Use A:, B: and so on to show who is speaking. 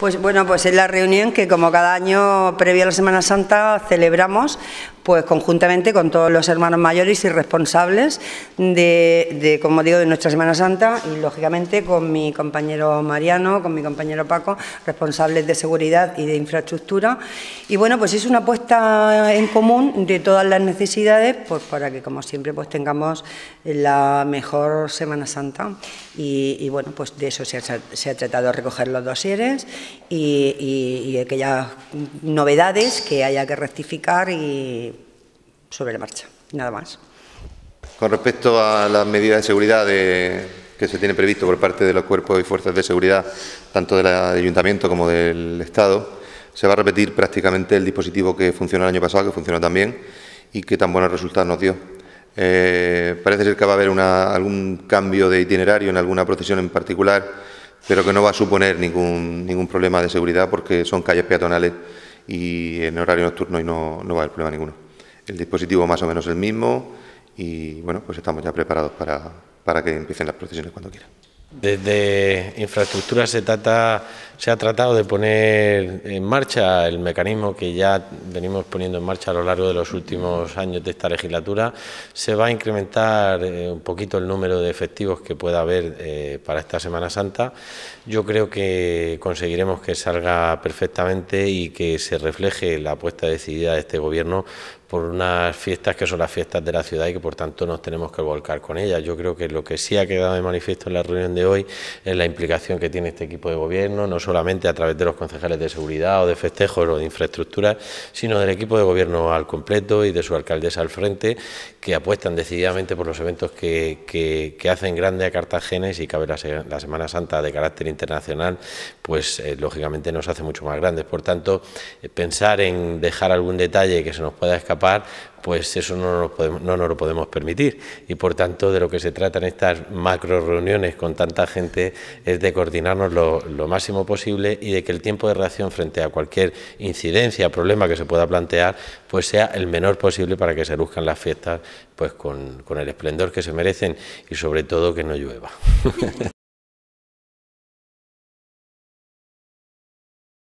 A: Pues bueno, pues es la reunión que como cada año previo a la Semana Santa celebramos pues conjuntamente con todos los hermanos mayores y responsables de, como digo, de nuestra Semana Santa y lógicamente con mi compañero Mariano, con mi compañero Paco, responsables de seguridad y de infraestructura. Y bueno, pues es una apuesta en común de todas las necesidades, pues para que como siempre pues tengamos la mejor Semana Santa. Y, bueno, pues de eso se ha, tratado de recoger los dosieres y, y, y aquellas novedades que haya que rectificar y sobre la marcha, nada más.
B: Con respecto a las medidas de seguridad que se tiene previsto por parte de los cuerpos y fuerzas de seguridad, tanto del ayuntamiento como del Estado, se va a repetir prácticamente el dispositivo que funcionó el año pasado, que funcionó tan bien y que tan buenos resultados nos dio. Eh, parece ser que va a haber algún cambio de itinerario en alguna procesión en particular, pero que no va a suponer ningún, ningún problema de seguridad porque son calles peatonales y en horario nocturno y no, no va a haber problema ninguno el dispositivo más o menos el mismo y bueno, pues estamos ya preparados para, para que empiecen las procesiones cuando quieran.
C: Desde infraestructura se, trata, se ha tratado de poner en marcha el mecanismo que ya venimos poniendo en marcha a lo largo de los últimos años de esta legislatura. Se va a incrementar eh, un poquito el número de efectivos que pueda haber eh, para esta Semana Santa. Yo creo que conseguiremos que salga perfectamente y que se refleje la apuesta decidida de este Gobierno por unas fiestas que son las fiestas de la ciudad y que por tanto nos tenemos que volcar con ellas. Yo creo que lo que sí ha quedado de manifiesto en la reunión de hoy, en la implicación que tiene este equipo de gobierno, no solamente a través de los concejales de seguridad o de festejos o de infraestructura, sino del equipo de gobierno al completo y de su alcaldesa al frente, que apuestan decididamente por los eventos que, hacen grande a Cartagena y si cabe la, Semana Santa de carácter internacional, pues eh, lógicamente nos hace mucho más grandes. Por tanto, eh, pensar en dejar algún detalle que se nos pueda escapar, pues eso no nos, no nos lo podemos permitir. Y por tanto, de lo que se trata en estas macro reuniones con tanto tanta gente es de coordinarnos lo, máximo posible y de que el tiempo de reacción frente a cualquier incidencia, problema que se pueda plantear, pues sea el menor posible para que se luzcan las fiestas pues con el esplendor que se merecen y sobre todo que no llueva.